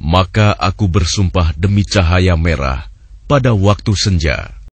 Maka aku bersumpah demi cahaya merah pada waktu senja.